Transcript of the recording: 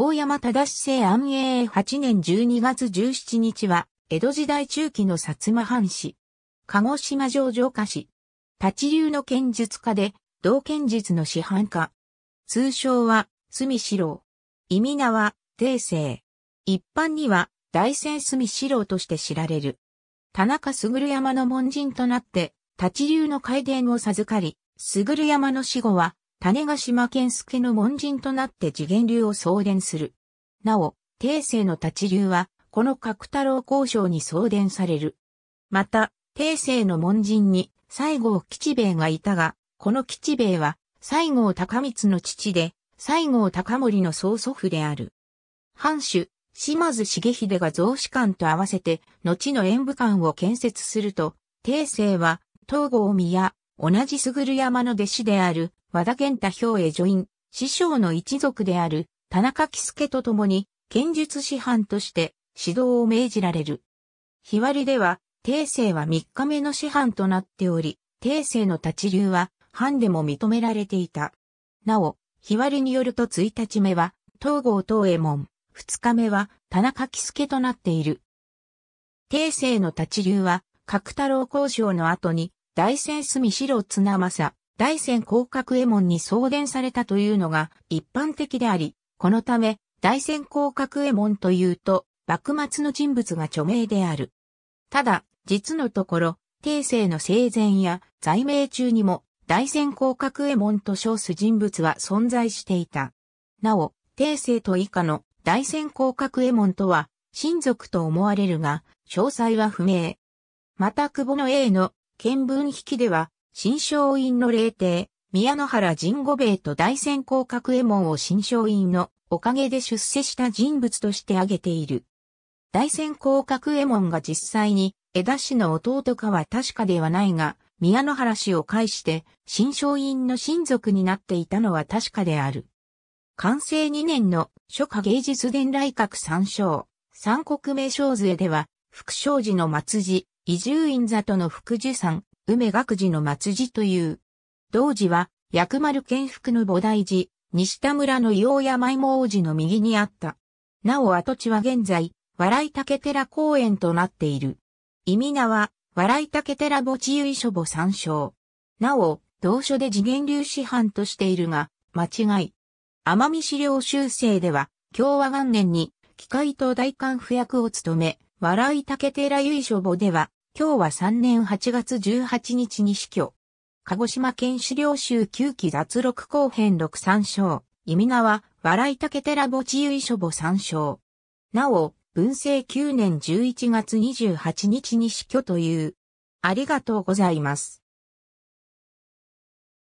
大山忠正安永8年12月17日は、江戸時代中期の薩摩藩士。鹿児島城城下市。立流の剣術家で、道剣術の師範家。通称は、隅四郎。意味名は、帝政。一般には、大仙隅四郎として知られる。田中る山の門人となって、立流の改伝を授かり、る山の死後は、種ヶ島健介の門人となって次元流を送電する。なお、帝政の立ち流は、この角太郎交渉に送電される。また、帝政の門人に西郷吉兵衛がいたが、この吉兵衛は西郷隆光の父で、西郷隆盛の曽祖父である。藩主、島津重秀が増資官と合わせて、後の演武官を建設すると、帝政は、東郷宮、同じ優山の弟子である、和田健太兵衛助院、師匠の一族である田中喜助と共に、剣術師範として指導を命じられる。日割りでは、定世は三日目の師範となっており、定世の立ち流は、藩でも認められていた。なお、日割りによると一日目は、東郷東衛門、二日目は、田中喜助となっている。定世の立ち流は、角太郎交渉の後に、大仙隅白綱正、大仙広角衛門に送電されたというのが一般的であり、このため、大仙広角衛門というと、幕末の人物が著名である。ただ、実のところ、帝政の生前や在名中にも、大仙広角衛門と称す人物は存在していた。なお、帝政と以下の大仙広角衛門とは、親族と思われるが、詳細は不明。また久保の A の見聞引きでは、新商院の霊帝、宮野原神五兵衛と大仙降格衛門を新商院のおかげで出世した人物として挙げている。大仙降格衛門が実際に江田氏の弟かは確かではないが、宮野原氏を介して新商院の親族になっていたのは確かである。完成2年の初夏芸術伝来閣参照、三国名称図では、副将寺の末寺、伊住院座との副樹山、梅学寺の末寺という。同寺は、薬丸建福の菩提寺、西田村の硫黄山芋王子の右にあった。なお跡地は現在、笑い竹寺公園となっている。意味名は、笑い竹寺墓地由書母参照。なお、同書で次元流師範としているが、間違い。奄美資料修正では、共和元年に、機械と大官府役を務め、笑い竹寺由緒母では、今日は3年8月18日に死去。鹿児島県資料集9期雑録後編6参照。意味名は、笑いたけ寺墓地由書簿参照。なお、文政9年11月28日に死去という。ありがとうございます。